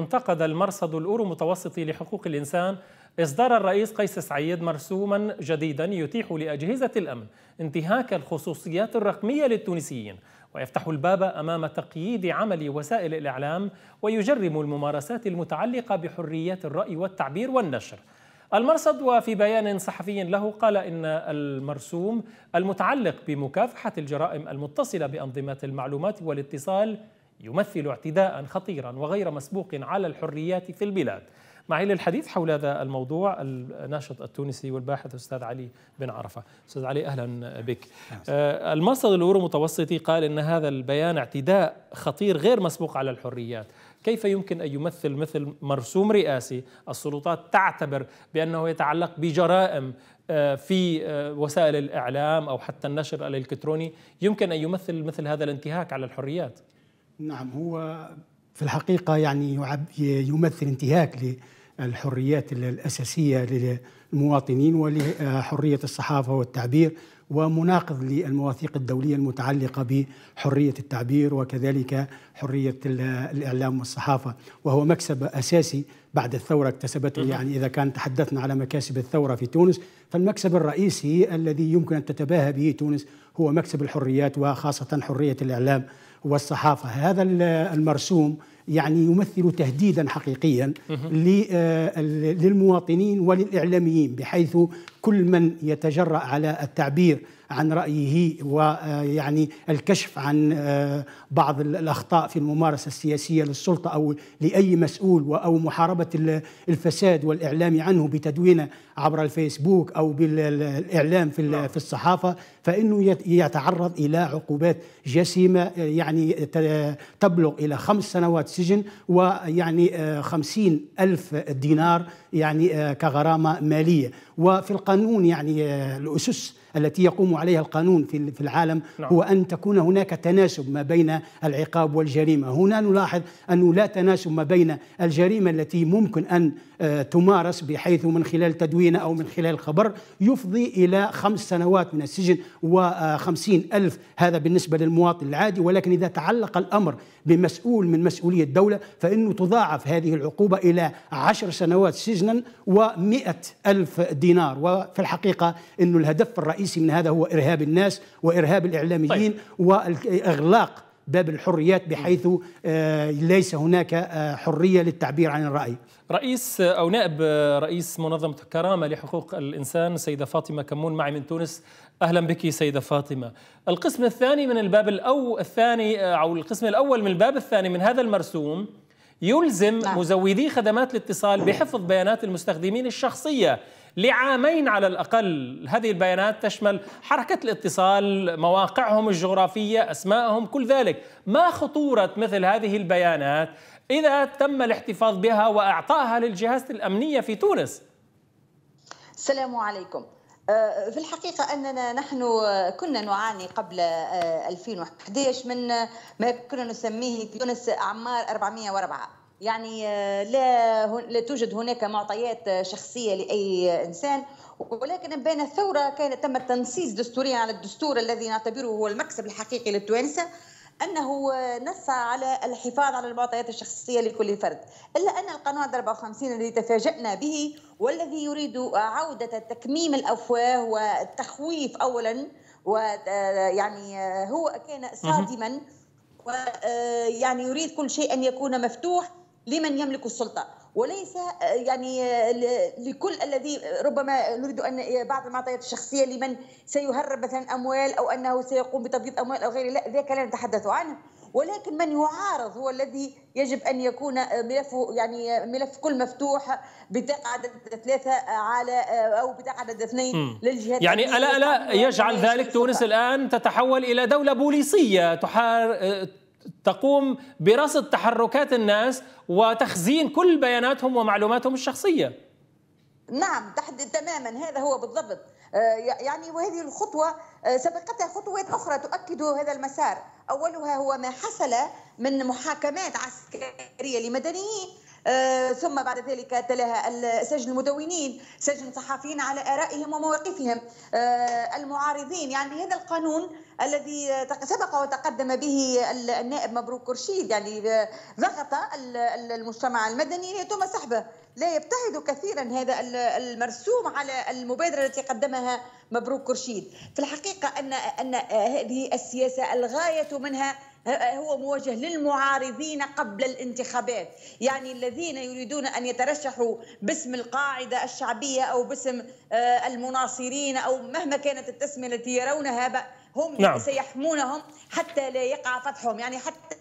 انتقد المرصد الأورو متوسطي لحقوق الإنسان إصدار الرئيس قيس سعيد مرسوما جديدا يتيح لأجهزة الأمن انتهاك الخصوصيات الرقمية للتونسيين ويفتح الباب أمام تقييد عمل وسائل الإعلام ويجرم الممارسات المتعلقة بحريات الرأي والتعبير والنشر المرصد وفي بيان صحفي له قال إن المرسوم المتعلق بمكافحة الجرائم المتصلة بأنظمة المعلومات والاتصال يمثل اعتداء خطيرا وغير مسبوق على الحريات في البلاد معي للحديث حول هذا الموضوع الناشط التونسي والباحث أستاذ علي بن عرفة أستاذ علي أهلا بك آه، المرصد الأورو متوسطي قال أن هذا البيان اعتداء خطير غير مسبوق على الحريات كيف يمكن أن يمثل مثل مرسوم رئاسي السلطات تعتبر بأنه يتعلق بجرائم آه، في آه، وسائل الإعلام أو حتى النشر الإلكتروني يمكن أن يمثل مثل هذا الانتهاك على الحريات نعم هو في الحقيقة يعني يمثل انتهاك للحريات الأساسية للمواطنين ولحرية الصحافة والتعبير ومناقض للمواثيق الدولية المتعلقة بحرية التعبير وكذلك حرية الإعلام والصحافة وهو مكسب أساسي بعد الثورة اكتسبته يعني إذا كان تحدثنا على مكاسب الثورة في تونس فالمكسب الرئيسي الذي يمكن أن تتباهى به تونس هو مكسب الحريات وخاصة حرية الإعلام والصحافة هذا المرسوم يعني يمثل تهديدا حقيقيا آه، للمواطنين وللإعلاميين بحيث كل من يتجرأ على التعبير عن رأيه ويعني آه، الكشف عن آه، بعض الأخطاء في الممارسة السياسية للسلطة أو لأي مسؤول أو محاربة الفساد والإعلام عنه بتدوينه عبر الفيسبوك أو بالإعلام في نعم. الصحافة فإنه يتعرض إلى عقوبات جسيمة يعني تبلغ إلى خمس سنوات السجن ويعني آه، خمسين ألف دينار يعني آه، كغرامة مالية وفي القانون يعني آه، الأسس التي يقوم عليها القانون في العالم نعم. هو أن تكون هناك تناسب ما بين العقاب والجريمة هنا نلاحظ أنه لا تناسب ما بين الجريمة التي ممكن أن تمارس بحيث من خلال تدوينة أو من خلال الخبر يفضي إلى خمس سنوات من السجن وخمسين ألف هذا بالنسبة للمواطن العادي ولكن إذا تعلق الأمر بمسؤول من مسؤولية الدولة فإنه تضاعف هذه العقوبة إلى عشر سنوات سجنا ومئة ألف دينار وفي الحقيقة أن الهدف الرئيسي من هذا هو إرهاب الناس وإرهاب الإعلاميين طيب. وإغلاق باب الحريات بحيث آه، ليس هناك آه، حرية للتعبير عن الرأي رئيس أو نائب آه، رئيس منظمة كرامة لحقوق الإنسان سيدة فاطمة كمون معي من تونس أهلا بك سيدة فاطمة القسم الثاني من الباب الأو الثاني أو القسم الأول من الباب الثاني من هذا المرسوم يلزم نعم. مزودي خدمات الاتصال بحفظ بيانات المستخدمين الشخصية لعامين على الأقل هذه البيانات تشمل حركة الاتصال مواقعهم الجغرافية أسمائهم كل ذلك ما خطورة مثل هذه البيانات إذا تم الاحتفاظ بها وإعطائها للجهات الأمنية في تونس السلام عليكم أه، في الحقيقة أننا نحن كنا نعاني قبل 2011 أه، من ما كنا نسميه في تونس أعمار 404 يعني آه، لا لا توجد هناك معطيات شخصيه لاي انسان ولكن بين الثوره كان تم التنصيص دستوريا على الدستور الذي نعتبره هو المكسب الحقيقي للتوانسه انه نص على الحفاظ على المعطيات الشخصيه لكل فرد الا ان القانون 54 الذي تفاجئنا به والذي يريد عوده تكميم الافواه والتخويف اولا ويعني آه، آه، هو كان صادما ويعني يريد كل شيء ان يكون مفتوح لمن يملك السلطه وليس يعني لكل الذي ربما نريد ان بعض المعطيات الشخصيه لمن سيهرب مثلا اموال او انه سيقوم بتبييض اموال او غيره لا ذاك لا نتحدث عنه ولكن من يعارض هو الذي يجب ان يكون ملفه يعني ملف كل مفتوح بطاقه عدد ثلاثه على او بطاقه عدد اثنين للجهات يعني الا الا يجعل ذلك تونس الان تتحول الى دوله بوليسيه تحار تقوم برصد تحركات الناس وتخزين كل بياناتهم ومعلوماتهم الشخصيه نعم تماما هذا هو بالضبط آه، يعني وهذه الخطوة آه، سبقتها خطوات أخرى تؤكد هذا المسار أولها هو ما حصل من محاكمات عسكرية لمدنيين آه، ثم بعد ذلك تلاها سجن المدونين سجن صحفيين على آرائهم ومواقفهم المعارضين يعني هذا القانون الذي سبق وتقدم به النائب مبروك كرشيد يعني ضغط المجتمع المدني يتم سحبه لا يبتعد كثيرا هذا المرسوم على المبادره التي قدمها مبروك كرشيد في الحقيقه ان ان هذه السياسه الغايه منها هو موجه للمعارضين قبل الانتخابات يعني الذين يريدون أن يترشحوا باسم القاعدة الشعبية أو باسم آه، المناصرين أو مهما كانت التسمية التي يرونها هم نعم. سيحمونهم حتى لا يقع فتحهم يعني حتى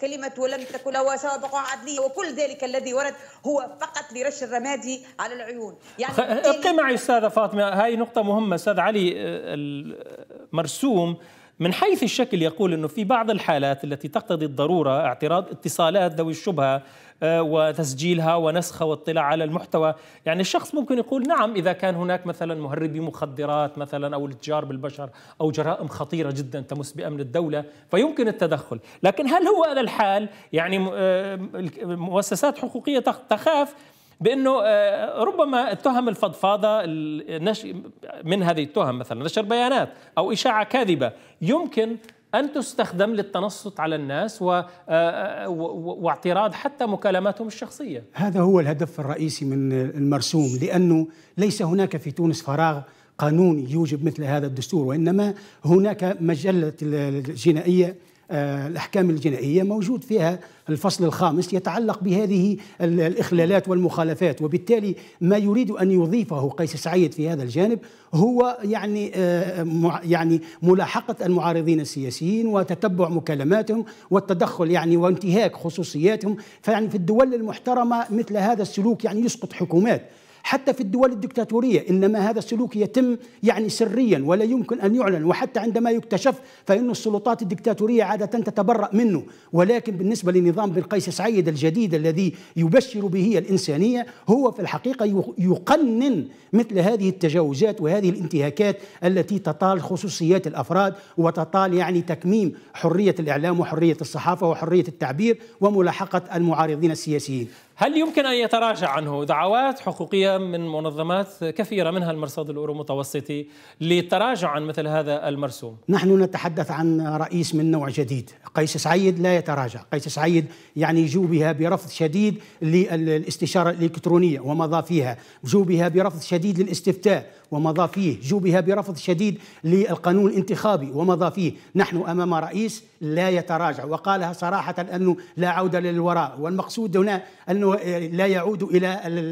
كلمة ولم تكن هو سابق عدلية وكل ذلك الذي ورد هو فقط لرش الرمادي على العيون يعني ابقي معي أستاذة فاطمة هاي نقطة مهمة أستاذ علي آه، المرسوم من حيث الشكل يقول أنه في بعض الحالات التي تقتضي الضرورة اعتراض اتصالات ذوي الشبهة آه، وتسجيلها ونسخها واطلاع على المحتوى يعني الشخص ممكن يقول نعم إذا كان هناك مثلا مهربي مخدرات مثلا أو الاتجار بالبشر أو جرائم خطيرة جدا تمس بأمن الدولة فيمكن التدخل لكن هل هو هذا الحال يعني آه، مؤسسات حقوقية تخاف بانه آه، ربما اتهم الفضفاضه من هذه التهم مثلا نشر بيانات او اشاعه كاذبه يمكن أن تستخدم للتنصت على الناس آه، آه، و... واعتراض حتى مكالماتهم الشخصية هذا هو الهدف الرئيسي من المرسوم لأنه ليس هناك في تونس فراغ قانوني يوجب مثل هذا الدستور وإنما هناك مجلة الجنائية آه، الأحكام الجنائية موجود فيها الفصل الخامس يتعلق بهذه الإخلالات والمخالفات وبالتالي ما يريد أن يضيفه قيس سعيد في هذا الجانب هو يعني آه، يعني ملاحقة المعارضين السياسيين وتتبع مكالماتهم والتدخل يعني وانتهاك خصوصياتهم فيعني في الدول المحترمة مثل هذا السلوك يعني يسقط حكومات حتى في الدول الدكتاتورية إنما هذا السلوك يتم يعني سريا ولا يمكن أن يعلن وحتى عندما يكتشف فإن السلطات الدكتاتورية عادة تتبرأ منه ولكن بالنسبة لنظام بن قيس سعيد الجديد الذي يبشر به الإنسانية هو في الحقيقة يقنن مثل هذه التجاوزات وهذه الانتهاكات التي تطال خصوصيات الأفراد وتطال يعني تكميم حرية الإعلام وحرية الصحافة وحرية التعبير وملاحقة المعارضين السياسيين هل يمكن أن يتراجع عنه دعوات حقوقية من منظمات كثيرة منها المرصد الأورو متوسطي للتراجع عن مثل هذا المرسوم نحن نتحدث عن رئيس من نوع جديد قيس سعيد لا يتراجع قيس سعيد يعني جوبها برفض شديد للاستشارة الإلكترونية ومضى فيها جوبها برفض شديد للاستفتاء ومضى فيه جوبها برفض شديد للقانون الانتخابي ومضى فيه نحن أمام رئيس لا يتراجع وقالها صراحة أنه لا عودة للوراء والمقصود هنا أن لانه لا يعود الى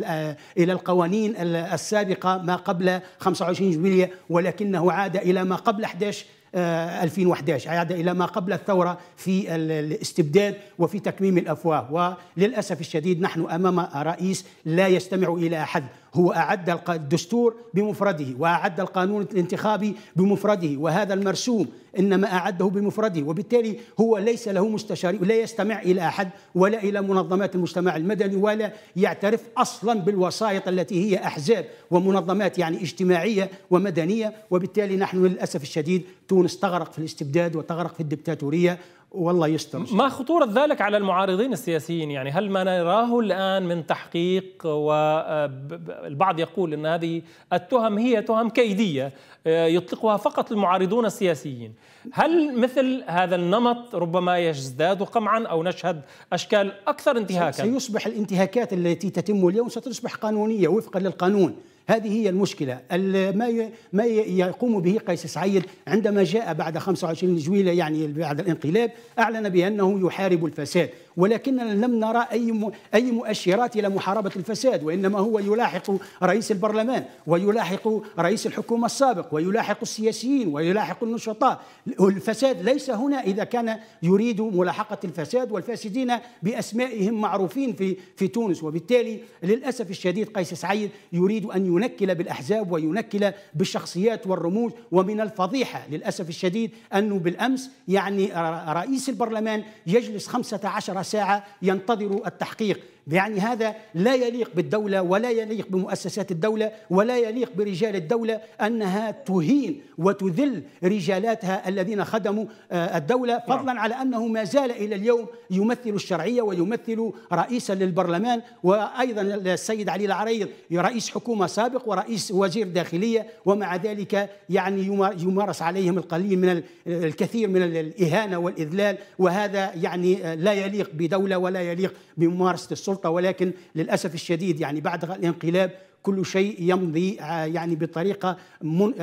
آه، الى القوانين السابقه ما قبل 25 جويليه ولكنه عاد الى ما قبل 11 2011 آه، عاد إلى ما قبل الثورة في الاستبداد وفي تكميم الأفواه وللأسف الشديد نحن أمام رئيس لا يستمع إلى أحد هو أعد الدستور بمفرده وأعد القانون الانتخابي بمفرده وهذا المرسوم إنما أعده بمفرده وبالتالي هو ليس له مستشار لا يستمع إلى أحد ولا إلى منظمات المجتمع المدني ولا يعترف أصلا بالوسائط التي هي أحزاب ومنظمات يعني اجتماعية ومدنية وبالتالي نحن للأسف الشديد تونس تغرق في الاستبداد وتغرق في الدكتاتورية والله يستر ما خطورة ذلك على المعارضين السياسيين يعني هل ما نراه الآن من تحقيق والبعض آه، يقول أن هذه التهم هي تهم كيدية آه، يطلقها فقط المعارضون السياسيين هل مثل هذا النمط ربما يزداد قمعا أو نشهد أشكال أكثر انتهاكا سيصبح الانتهاكات التي تتم اليوم ستصبح قانونية وفقا للقانون هذه هي المشكلة ما ما يقوم به قيس سعيد عندما جاء بعد 25 جويلة يعني بعد الانقلاب أعلن بأنه يحارب الفساد ولكننا لم نرى أي أي مؤشرات إلى محاربة الفساد وإنما هو يلاحق رئيس البرلمان ويلاحق رئيس الحكومة السابق ويلاحق السياسيين ويلاحق النشطاء الفساد ليس هنا إذا كان يريد ملاحقة الفساد والفاسدين بأسمائهم معروفين في في تونس وبالتالي للأسف الشديد قيس سعيد يريد أن ينكل بالاحزاب وينكل بالشخصيات والرموز ومن الفضيحه للاسف الشديد انه بالامس يعني رئيس البرلمان يجلس 15 ساعه ينتظر التحقيق يعني هذا لا يليق بالدولة ولا يليق بمؤسسات الدولة ولا يليق برجال الدولة أنها تهين وتذل رجالاتها الذين خدموا آه، الدولة نعم. فضلا على أنه ما زال إلى اليوم يمثل الشرعية ويمثل رئيسا للبرلمان وأيضا السيد علي العريض رئيس حكومة سابق ورئيس وزير داخلية ومع ذلك يعني يمارس عليهم القليل من الكثير من الإهانة والإذلال وهذا يعني لا يليق بدولة ولا يليق بممارسة السلطة ولكن للأسف الشديد يعني بعد الانقلاب كل شيء يمضي آه، يعني بطريقه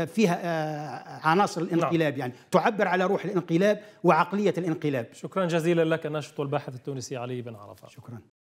فيها آه، عناصر الانقلاب نعم. يعني تعبر على روح الانقلاب وعقليه الانقلاب. شكرا جزيلا لك الناشط والباحث التونسي علي بن عرفه. شكرا.